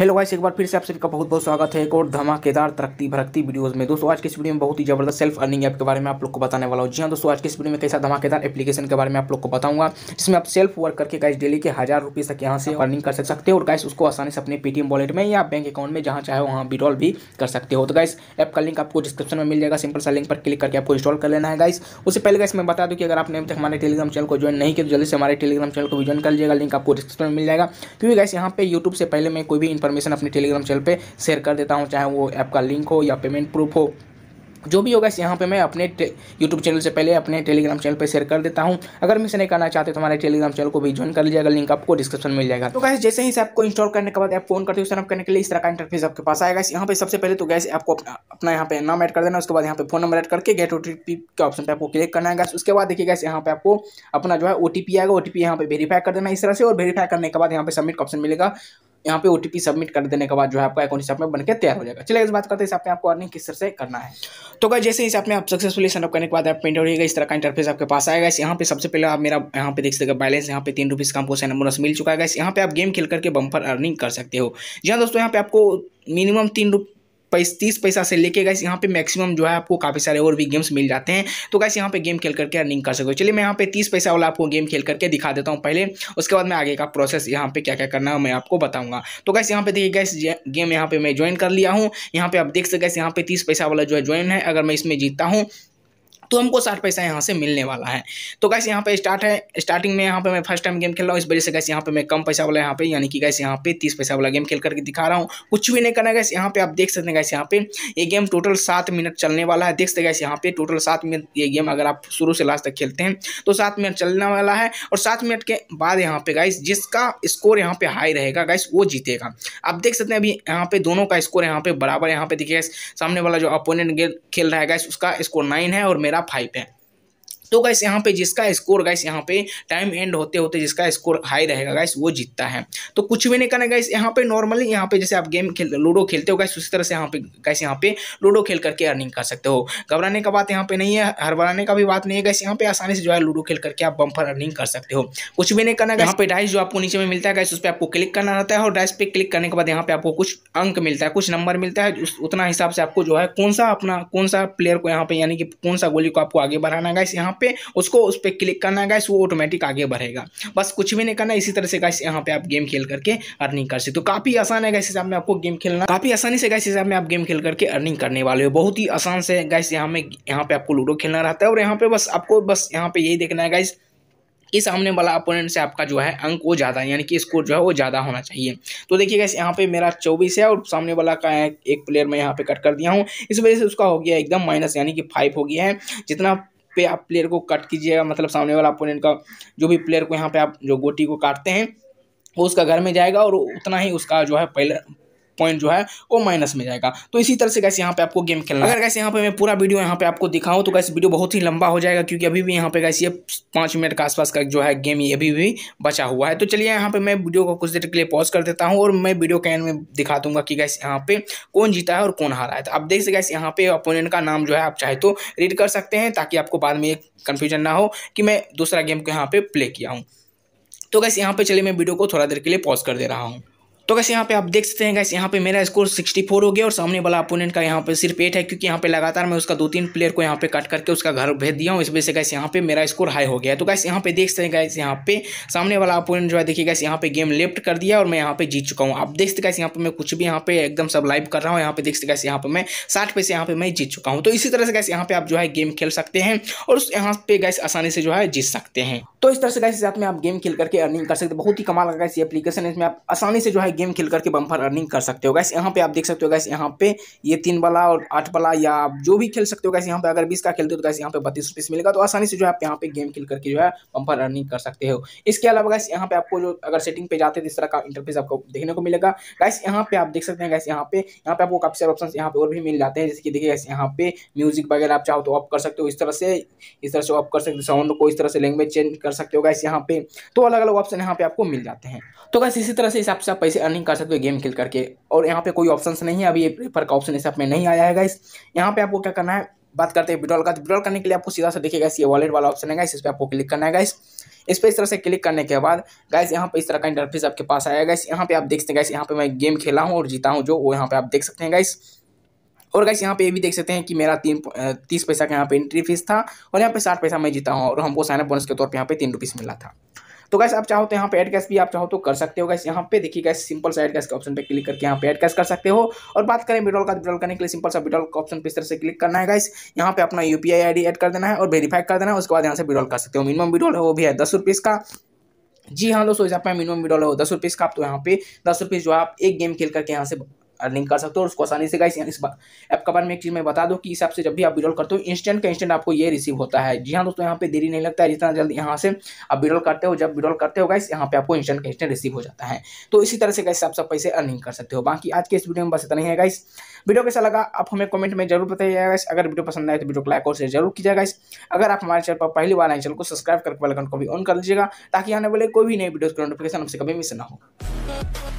hello guys एक बार फिर से आप सभी का बहुत बहुत स्वागत है एक और धमाकेदार तरक्की भरकती वीडियोस में दोस्तों आज के इस वीडियो में बहुत ही जबरदस्त सेल्फ अर्निंग ऐप के बारे में आप लोग को बताने वाला हूँ जी हाँ दोस्तों आज के इस वीडियो में कैसा धमाकेदार एप्लीकेशन के बारे में आप लोग को बताऊंगा जिसमें आप सेल्फ वर्क करके गाइस डेली के हज़ार रुपये तक यहाँ से अर्निंग कर सकते हो और गाइस उसको आसानी से अपने पेटीएम वॉलेट में या बैंक अकाउंट में जहाँ चाहे वहाँ विड्रॉल भी कर सकते हो तो गाइस ऐप का लिंक आपको डिस्क्रिप्शन में मिल जाएगा सिंपल सा लिंक पर क्लिक करके आपको इंस्टॉल कर लेना है गाइस उससे पहले गाइस मैं बता दूँ कि अगर आपने अभी तक हमारे टेलीग्राम चैनल को ज्वाइन नहीं किया तो जल्दी से हमारे टेलीग्राम चैनल को भी ज्वाइन कर लीजिएगा लिंक आपको डिस्क्रिप्शन में मिल जाएगा क्योंकि गाइस यहाँ पर यूट्यूब से पहले मैं कोई भी इन्फॉर्मेशन अपने टेलीग्राम चैनल पर शेयर कर देता हूँ चाहे वो ऐप का लिंक हो या पेमेंट प्रूफ हो जो भी होगा इस यहाँ पे मैं अपने यूट्यूब चैनल से पहले अपने टेलीग्राम चैनल पे शेयर कर देता हूँ अगर मिस नहीं करना चाहते तो हमारे टेलीग्राम चैनल को भी ज्वाइन कर लीजिएगा लिंक आपको डिस्क्रिप्शन मिल जाएगा तो गैस जैसे ही इस ऐप को इंस्टॉल करने के बाद ऐप फोन करते हो सनअप करने के लिए इस तरह का इंटरफेस आपके पास आएगा इस यहाँ पर सबसे पहले तो गैस आपको अपना यहाँ पे नाम एड कर देना उसके बाद यहाँ पे फोन नंबर एड करके गेट ओ के ऑप्शन पर आपको क्लिक करना है गैस उसके बाद देखिए गैस यहाँ पे आपको अपना जो है ओ आएगा ओ टी यहाँ पर वेरीफाई कर देना इस तरह से और वेरीफाई करने के बाद यहाँ पर सबमिट ऑप्शन मिलेगा यहाँ पे ओ सबमिट कर देने के बाद जो है आपका अकाउंट हिसाब में बनकर तैयार हो जाएगा चलिए इस बात करते हैं हिसाब में आपको अर्निंग किस तरह से करना है तो क्या जैसे हिसाब में आप सक्सेसफुली सनअप करने के बाद आप पेंट होगा इस तरह का इंटरफेस आपके पास आएगा इस यहाँ पे सबसे पहले आप मेरा यहाँ पे देख सकते हैं बैलेंस यहाँ पे तीन रुपीज़ का आपको सैन बोनस मिल चुका है इस यहाँ पे आप गेम खेल करके बम्पर अर्निंग कर सकते हो जी हाँ, दोस्तों यहाँ पे आपको मिनिमम तीन पैंतीस पैसा से लेके गैस यहाँ पे मैक्सिमम जो है आपको काफ़ी सारे और भी गेम्स मिल जाते हैं तो गैस यहाँ पे गेम खेल करके अर्निंग कर सकते हो चलिए मैं यहाँ पे तीस पैसा वाला आपको गेम खेल करके दिखा देता हूँ पहले उसके बाद मैं आगे का प्रोसेस यहाँ पे क्या क्या करना है मैं आपको बताऊँगा तो गैस यहाँ पे देखिए गैस गेम यहाँ पे मैं ज्वाइन कर लिया हूँ यहाँ पे आप देख सकते गैस यहाँ पे तीस पैसा वाला जो है ज्वाइन है अगर मैं इसमें जीतता हूँ तो हमको साठ पैसा यहाँ से मिलने वाला है तो कैसे यहाँ पे स्टार्ट है स्टार्टिंग में यहाँ पे मैं फर्स्ट टाइम गेम खेल रहा हूँ इस वजह से कैसे यहाँ पे मैं कम पैसा वाला यहाँ पे यानी कि कैसे यहाँ पे तीस पैसा वाला गेम खेल करके दिखा रहा हूँ कुछ भी नहीं करना कैसे यहाँ पे आप देख सकते हैं कैसे यहाँ पे ये गेम टोटल सात मिनट चलने वाला है देख सकते कैसे यहाँ पे टोटल सात मिनट ये गेम अगर आप शुरू से लास्ट तक खेलते हैं तो सात मिनट चलने वाला है और सात मिनट के बाद यहाँ पे गाइस जिसका स्कोर यहाँ पे हाई रहेगा गाइस वो जीतेगा आप देख सकते हैं अभी यहाँ पे दोनों का स्कोर यहाँ पे बराबर यहाँ पे देखिए सामने वाला जो अपोनेंट खेल रहा है गाइस उसका स्कोर नाइन है और मेरा मेरा फाइप है तो गैस यहाँ पे जिसका स्कोर गैस यहाँ पे टाइम एंड होते होते जिसका स्कोर हाई रहेगा गैस वो जीतता है तो कुछ भी नहीं करना गैस यहाँ पे नॉर्मली यहाँ पे जैसे आप गेम खेल लूडो खेलते हो गैस उसी तरह से यहाँ पे गैस यहाँ पे लूडो खेल करके अर्निंग कर सकते हो घबराने का बात यहाँ पे नहीं है हरबराने का भी बात नहीं है गैस यहाँ पे आसानी से जो है लूडो खेल करके आप बम्पर अर्निंग कर सकते हो कुछ भी नहीं करना यहाँ पे डाइस जो आपको नीचे में मिलता है गैस उस पर आपको क्लिक करना रहता है और डाइस पे क्लिक करने के बाद यहाँ पे आपको कुछ अंक मिलता है कुछ नंबर मिलता है उतना हिसाब से आपको जो है कौन सा अपना कौन सा प्लेयर को यहाँ पे यानी कि कौन सा गोली को आपको आगे बढ़ाना गैस यहाँ पे उसको उस पर क्लिक करना है वो ऑटोमेटिक आगे बढ़ेगा बस कुछ भी नहीं करना इसी तरह से गाइस यहाँ पे आप गेम खेल करके अर्निंग कर सकते तो काफ़ी आसान है गाइस हिसाब में आपको गेम खेलना काफ़ी आसानी से गाइस हिसाब में आप गेम खेल करके अर्निंग करने वाले हो बहुत ही आसान से गाइस यहाँ में यहाँ पे आपको लूडो खेलना रहता है और यहाँ पे बस आपको बस यहाँ पे यही देखना है गाइस कि सामने वाला अपोनेंट से आपका जो है अंक वो ज़्यादा यानी कि स्कोर जो है वो ज़्यादा होना चाहिए तो देखिए गैस यहाँ पे मेरा 24 है और सामने वाला का एक प्लेयर मैं यहाँ पे कट कर दिया हूँ इस वजह से उसका हो गया एकदम माइनस यानी कि फाइव हो गया है जितना पे आप प्लेयर को कट कीजिएगा मतलब सामने वाला अपोनेंट का जो भी प्लेयर को यहाँ पे आप जो गोटी को काटते हैं वो उसका घर में जाएगा और उतना ही उसका जो है पहला पॉइंट जो है वो माइनस में जाएगा तो इसी तरह से कैसे यहाँ पे आपको गेम खेलना अगर कैसे यहाँ पे मैं पूरा वीडियो यहाँ पे आपको दिखाऊँ तो कैसे वीडियो बहुत ही लंबा हो जाएगा क्योंकि अभी भी यहाँ पे कैसे पाँच मिनट के आसपास का जो है गेम ये अभी भी बचा हुआ है तो चलिए यहाँ पे मैं वीडियो को कुछ देर के लिए पॉज कर देता हूँ और मैं वीडियो कैन में दिखा दूंगा कि कैसे यहाँ पे कौन जीता है और कौन हारा है तो आप देख सकते कैसे यहाँ पे अपोनेंट का नाम जो है आप चाहे तो रीड कर सकते हैं ताकि आपको बाद में कन्फ्यूजन ना हो कि मैं दूसरा गेम को यहाँ पे प्ले किया हूँ तो कैसे यहाँ पे चलिए मैं वीडियो को थोड़ा देर के लिए पॉज कर दे रहा हूँ तो कैसे यहाँ पे आप देख सकते हैं गैस यहाँ पे मेरा स्कोर 64 हो गया और सामने वाला अपोनेंट का यहाँ पे सिर्फ एट है क्योंकि यहाँ पे लगातार मैं उसका दो तीन प्लेयर को यहाँ पे कट करके उसका घर भेज दिया हूँ इस वजह से गैस यहाँ पे मेरा स्कोर हाई हो गया तो गैस यहाँ पे देख सकते हैं गैस यहाँ पे सामने वाला अपोनेंट जो है देखिए गैस यहाँ पे गेम लेफ्ट कर दिया और मैं यहाँ पे जीत चुका हूँ आप देख सकते गैस यहाँ पे मैं कुछ भी यहाँ पे एकदम सब लाइव कर रहा हूँ यहाँ पे देख सकते गैस यहाँ पे मैं साठ पैसे यहाँ पे मैं जीत चुका हूँ तो इसी तरह से गैस यहाँ पे आप जो है गेम खेल सकते हैं और उस यहाँ पे गैस आसानी से जो है जीत सकते हैं तो इस तरह से गाइस साथ में आप गेम खेल करके अर्निंग कर सकते हो बहुत ही कमाल का गाइस ये एप्लीकेशन है इसमें आप आसानी से जो है गेम खेल करके बम्पर अर्निंग कर सकते हो गाइस यहाँ पे आप देख सकते हो गाइस यहाँ पे ये तीन वाला और आठ वाला या आप जो भी खेल सकते हो गाइस यहाँ पे अगर बीस का खेलते हो तो गाइस यहाँ पे बत्तीस रुपीस मिलेगा तो आसानी से जो है आप यहाँ पे गेम खेल करके जो है बम्पर अर्निंग कर सकते हो इसके अलावा गाइस यहाँ पे आपको जो अगर सेटिंग पे जाते हैं इस तरह का इंटरफेस आपको देखने को मिलेगा गाइस यहाँ पे आप देख सकते हैं गाइस यहाँ पे यहाँ पे आपको काफी सारे ऑप्शन यहाँ पे और भी मिल जाते हैं जैसे कि देखिए गाइस यहाँ पे म्यूजिक वगैरह आप चाहो तो ऑफ कर सकते हो इस तरह से इस तरह से ऑफ कर सकते हो साउंड को इस तरह से लैंग्वेज चेंज कर सकते हो गाइस यहाँ पे तो अलग अलग ऑप्शन यहाँ पे आपको मिल जाते हैं तो गाइस इसी तरह से हिसाब से आप पैसे अर्निंग कर सकते हो गेम खेल करके और यहाँ पे कोई ऑप्शन नहीं है अभी ये प्रेफर का ऑप्शन इस में नहीं आया है गाइस यहाँ पे आपको क्या करना है बात करते हैं विड्रॉल का विड्रॉल तो करने के लिए आपको सीधा सा देखिए गाइस ये वॉलेट वाला ऑप्शन है गाइस इस पर आपको क्लिक करना है गाइस इस पर इस तरह से क्लिक करने के बाद गाइस यहाँ पे इस तरह का इंटरफेस आपके पास आया गाइस यहाँ पे आप देख सकते हैं गाइस यहाँ पे मैं गेम खेला हूँ और जीता हूँ जो वो यहाँ पे आप देख सकते हैं गाइस और गाइस यहाँ पे ये भी देख सकते हैं कि मेरा तीन तीस पैसा का यहाँ पे एंट्री फीस था और यहाँ पे साठ पैसा मैं जीता हूँ और हमको साइनअप बोनस के तौर पर यहाँ पे तीन रुपीस मिला था तो गैस आप चाहो तो यहाँ पे एड कैश भी आप चाहो तो कर सकते हो गैस यहाँ पे देखिए गैस सिंपल सा एड कैश के ऑप्शन पे क्लिक करके यहाँ पे एड कैश कर सकते हो और बात करें विड्रॉल का विड्रॉल करने के लिए सिंपल सा विड्रॉल का ऑप्शन पे इस तरह से क्लिक करना है गैस यहाँ पे अपना यूपीआई डी एड कर देना है और वेरीफाई कर देना है उसके बाद यहाँ से विड्रॉल कर सकते हो मिनिमम विड्रॉल है वो भी है दस रुपीस का जी हाँ दोस्तों यहाँ पे मिनिमम विड्रॉल है दस रुपीज़ का आप तो यहाँ पे दस रुपीज़ जो आप एक गेम खेल करके यहाँ से अर्निंग कर सकते हो और उसको आसानी से गाइस इस ऐप के बारे में एक चीज़ मैं बता दूँ कि इस ऐप से जब भी आप विड्रॉल करते हो इंस्टेंट का इंस्टेंट आपको ये रिसीव होता है जी हाँ दोस्तों यहाँ पे देरी नहीं लगता है जितना जल्द यहाँ से आप विड्रॉल करते हो जब विड्रॉल करते हो गाइस यहाँ पे आपको इंस्टेंट का इंस्टेंट रिसीव हो जाता है तो इसी तरह से गाइस आप सब पैसे अर्निंग कर सकते हो बाकी आज के इस वीडियो में बस इतना ही है गाइस वीडियो कैसा लगा आप हमें कमेंट में जरूर बताइएगा गाइस अगर वीडियो पसंद आए तो वीडियो को लाइक और शेयर जरूर कीजिएगा गाइस अगर आप हमारे चैनल पर पहली बार आए चैनल को सब्सक्राइब करके बेल आइकन को भी ऑन कर लीजिएगा ताकि आने वाले कोई भी नई वीडियोस का नोटिफिकेशन हमसे कभी मिस ना हो